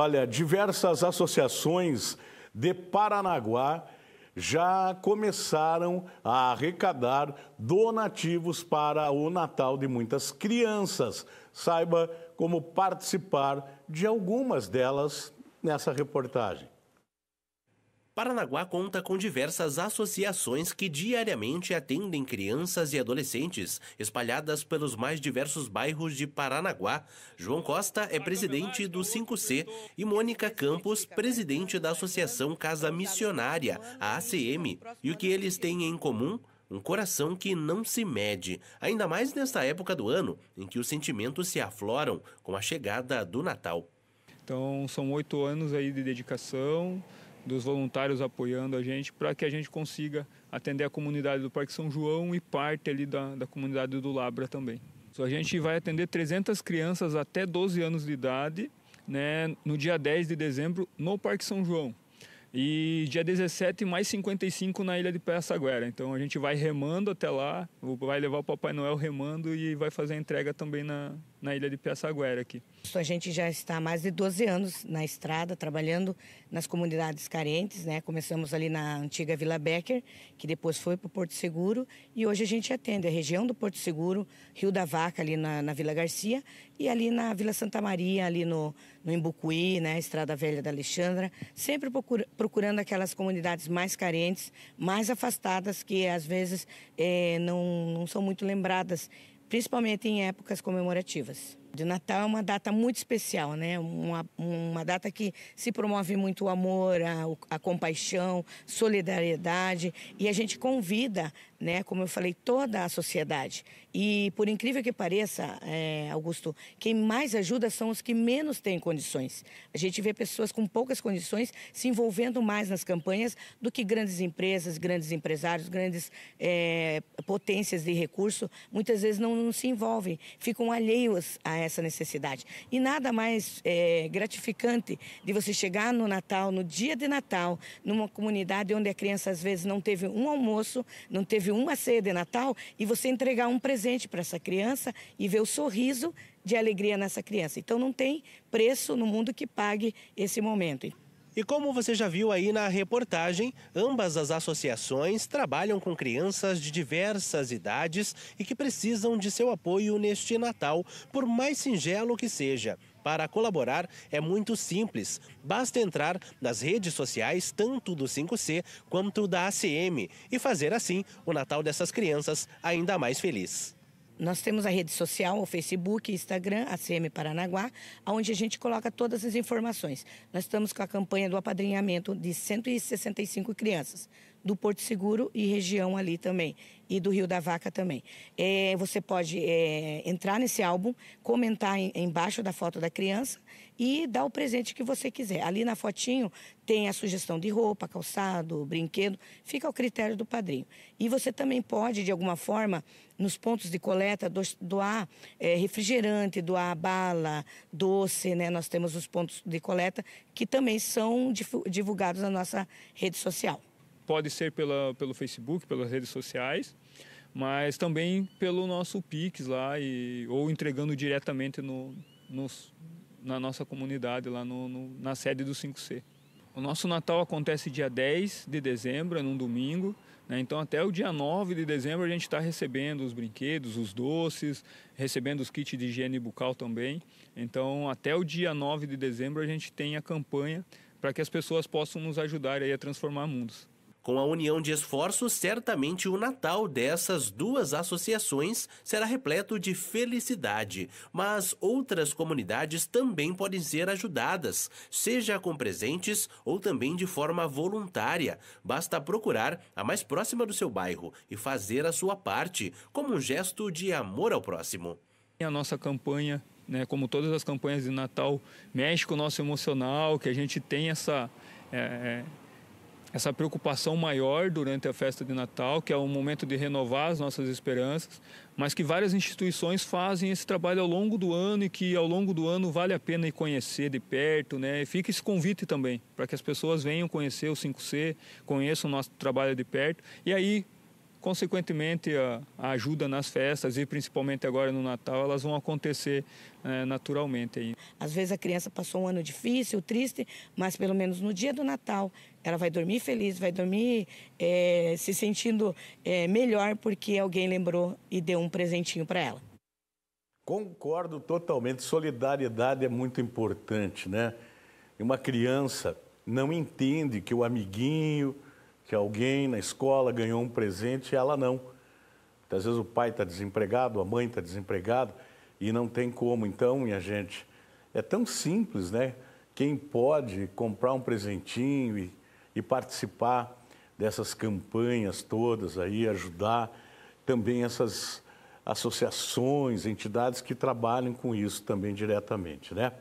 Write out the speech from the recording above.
Olha, diversas associações de Paranaguá já começaram a arrecadar donativos para o Natal de muitas crianças. Saiba como participar de algumas delas nessa reportagem. Paranaguá conta com diversas associações que diariamente atendem crianças e adolescentes espalhadas pelos mais diversos bairros de Paranaguá. João Costa é presidente do 5C e Mônica Campos, presidente da Associação Casa Missionária, a ACM. E o que eles têm em comum? um coração que não se mede, ainda mais nesta época do ano em que os sentimentos se afloram com a chegada do Natal. Então, são oito anos aí de dedicação, dos voluntários apoiando a gente para que a gente consiga atender a comunidade do Parque São João e parte ali da, da comunidade do Labra também. Então, a gente vai atender 300 crianças até 12 anos de idade né, no dia 10 de dezembro no Parque São João. E dia 17, mais 55 na Ilha de Pirassaguera. Então a gente vai remando até lá, vai levar o Papai Noel remando e vai fazer a entrega também na, na ilha de Piaçaguera aqui. Então, a gente já está há mais de 12 anos na estrada, trabalhando nas comunidades carentes, né? Começamos ali na antiga Vila Becker, que depois foi para o Porto Seguro, e hoje a gente atende a região do Porto Seguro, Rio da Vaca, ali na, na Vila Garcia, e ali na Vila Santa Maria, ali no, no Imbucuí, né? Estrada Velha da Alexandra, sempre procura, procurando aquelas comunidades mais carentes, mais afastadas, que às vezes é, não, não são muito lembradas principalmente em épocas comemorativas. De Natal é uma data muito especial, né? Uma, uma data que se promove muito o amor, a, a compaixão, solidariedade e a gente convida, né? Como eu falei, toda a sociedade. E por incrível que pareça, é, Augusto, quem mais ajuda são os que menos têm condições. A gente vê pessoas com poucas condições se envolvendo mais nas campanhas do que grandes empresas, grandes empresários, grandes é, potências de recurso. Muitas vezes não, não se envolvem, ficam alheios a essa necessidade. E nada mais é, gratificante de você chegar no Natal, no dia de Natal, numa comunidade onde a criança às vezes não teve um almoço, não teve uma ceia de Natal, e você entregar um presente para essa criança e ver o sorriso de alegria nessa criança. Então não tem preço no mundo que pague esse momento. E como você já viu aí na reportagem, ambas as associações trabalham com crianças de diversas idades e que precisam de seu apoio neste Natal, por mais singelo que seja. Para colaborar é muito simples. Basta entrar nas redes sociais tanto do 5C quanto da ACM e fazer assim o Natal dessas crianças ainda mais feliz. Nós temos a rede social, o Facebook, Instagram, ACM Paranaguá, onde a gente coloca todas as informações. Nós estamos com a campanha do apadrinhamento de 165 crianças do Porto Seguro e região ali também, e do Rio da Vaca também. É, você pode é, entrar nesse álbum, comentar em, embaixo da foto da criança e dar o presente que você quiser. Ali na fotinho tem a sugestão de roupa, calçado, brinquedo, fica ao critério do padrinho. E você também pode, de alguma forma, nos pontos de coleta, doar é, refrigerante, doar bala, doce, né? Nós temos os pontos de coleta que também são divulgados na nossa rede social pode ser pela, pelo Facebook, pelas redes sociais, mas também pelo nosso Pix lá, e, ou entregando diretamente no, nos, na nossa comunidade, lá no, no, na sede do 5C. O nosso Natal acontece dia 10 de dezembro, é num domingo. Né? Então, até o dia 9 de dezembro, a gente está recebendo os brinquedos, os doces, recebendo os kits de higiene bucal também. Então, até o dia 9 de dezembro, a gente tem a campanha para que as pessoas possam nos ajudar aí a transformar mundos. Com a união de esforços, certamente o Natal dessas duas associações será repleto de felicidade, mas outras comunidades também podem ser ajudadas, seja com presentes ou também de forma voluntária. Basta procurar a mais próxima do seu bairro e fazer a sua parte, como um gesto de amor ao próximo. A nossa campanha né, como todas as campanhas de Natal, mexe com o nosso emocional, que a gente tem essa, é, essa preocupação maior durante a festa de Natal, que é um momento de renovar as nossas esperanças, mas que várias instituições fazem esse trabalho ao longo do ano e que ao longo do ano vale a pena ir conhecer de perto, né? E fica esse convite também para que as pessoas venham conhecer o 5C, conheçam o nosso trabalho de perto e aí Consequentemente, a, ajuda nas festas e principalmente agora no Natal, elas vão acontecer é, naturalmente. Aí. Às vezes a criança passou um ano difícil, triste, mas pelo menos no dia do Natal ela vai dormir feliz, vai dormir é, se sentindo é, melhor porque alguém lembrou e deu um presentinho para ela. Concordo totalmente. Solidariedade é muito importante, né? Uma criança não entende que o amiguinho, que alguém na escola ganhou um presente e ela não. Muitas então, às vezes o pai está desempregado, a mãe está desempregada e não tem como. Então, minha gente, é tão simples, né? Quem pode comprar um presentinho e, e participar dessas campanhas todas aí, ajudar também essas associações, entidades que trabalham com isso também diretamente, né?